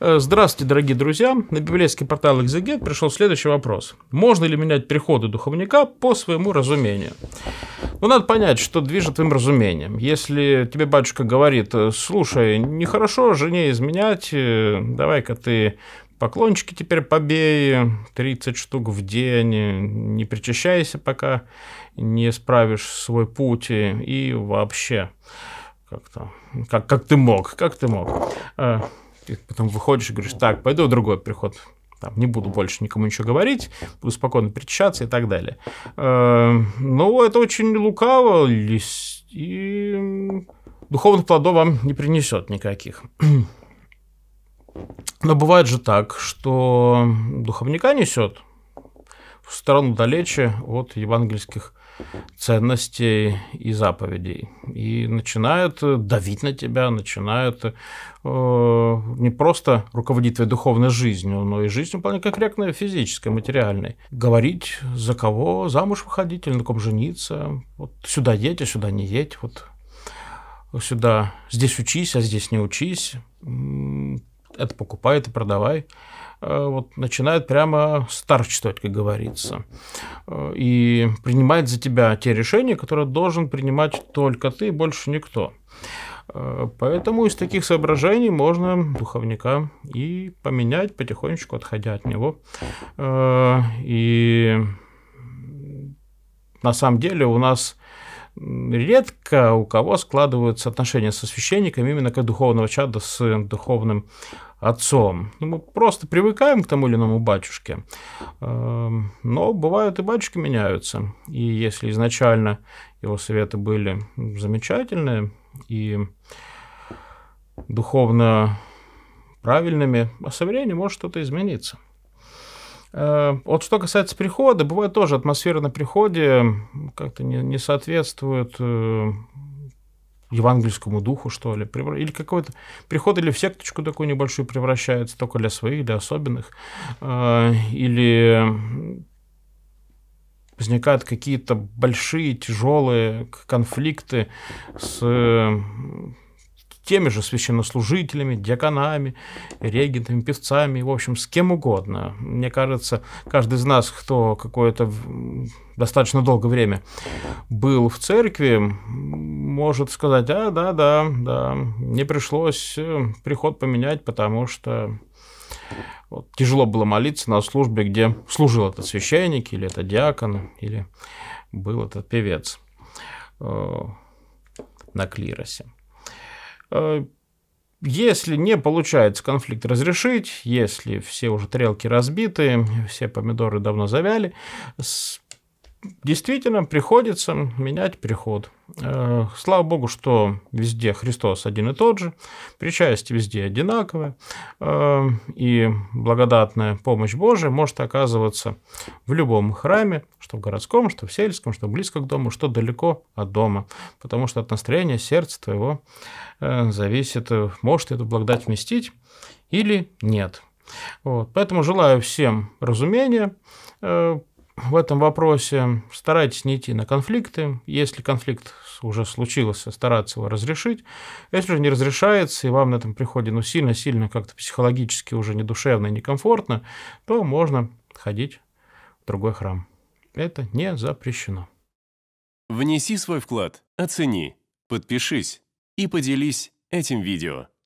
Э, здравствуйте, дорогие друзья. На библейский портал Экзегет пришел следующий вопрос. Можно ли менять приходы духовника по своему разумению? Ну, надо понять, что движет твоим разумением. Если тебе батюшка говорит, э, слушай, нехорошо жене изменять, э, давай-ка ты поклончики теперь побей, 30 штук в день, не причащайся, пока не справишь свой путь и вообще как-то, как, как ты мог, как ты мог. И потом выходишь и говоришь, так, пойду в другой приход. Там, не буду больше никому ничего говорить, буду спокойно причащаться и так далее. Э, Но ну, это очень лукаво, и духовных плодов вам не принесет никаких. Но бывает же так, что духовника несет в сторону далече от евангельских ценностей и заповедей и начинают э, давить на тебя, начинают э, не просто руководить твоей духовной жизнью, но и жизнью вполне конкретной, физической, материальной. Говорить, за кого замуж выходить или на ком жениться, вот сюда едь, а сюда не едь, вот сюда, здесь учись, а здесь не учись это покупай, это продавай, э, вот, начинает прямо старчествовать, как говорится, э, и принимает за тебя те решения, которые должен принимать только ты и больше никто. Э, поэтому из таких соображений можно духовника и поменять, потихонечку отходя от него. И на самом деле у нас редко у кого складываются отношения со священником именно как духовного чада с духовным отцом. Ну, мы просто привыкаем к тому или иному батюшке. Эм, но бывают и батюшки меняются. И если изначально его советы были замечательные и духовно правильными, а со временем может что-то измениться. Э, вот что касается прихода, бывает тоже атмосфера на приходе как-то не, не соответствует э, евангельскому духу, что ли, или какой-то приход или в секточку такую небольшую превращается только для своих, для особенных, э, или возникают какие-то большие, тяжелые конфликты с э, теми же священнослужителями, диаконами, регентами, певцами, в общем, с кем угодно. Мне кажется, каждый из нас, кто какое-то достаточно долгое время был в церкви, может сказать, а, да, да, да, мне пришлось э, приход поменять, потому что вот, тяжело было молиться на службе, где служил этот священник, или это диакон, или был этот певец э, на клиросе. Э, если не получается конфликт разрешить, если все уже тарелки разбиты, все помидоры давно завяли, действительно приходится менять приход. Э, слава Богу, что везде Христос один и тот же, причастие везде одинаковое, э, и благодатная помощь Божия может оказываться в любом храме, что в городском, что в сельском, что близко к дому, что далеко от дома, потому что от настроения сердца твоего э, зависит, может эту благодать вместить или нет. Вот. Поэтому желаю всем разумения, в этом вопросе старайтесь не идти на конфликты. Если конфликт уже случился, стараться его разрешить. Если же не разрешается, и вам на этом приходит, ну, сильно-сильно как-то психологически уже не душевно и некомфортно, то можно ходить в другой храм. Это не запрещено. Внеси свой вклад, оцени, подпишись и поделись этим видео.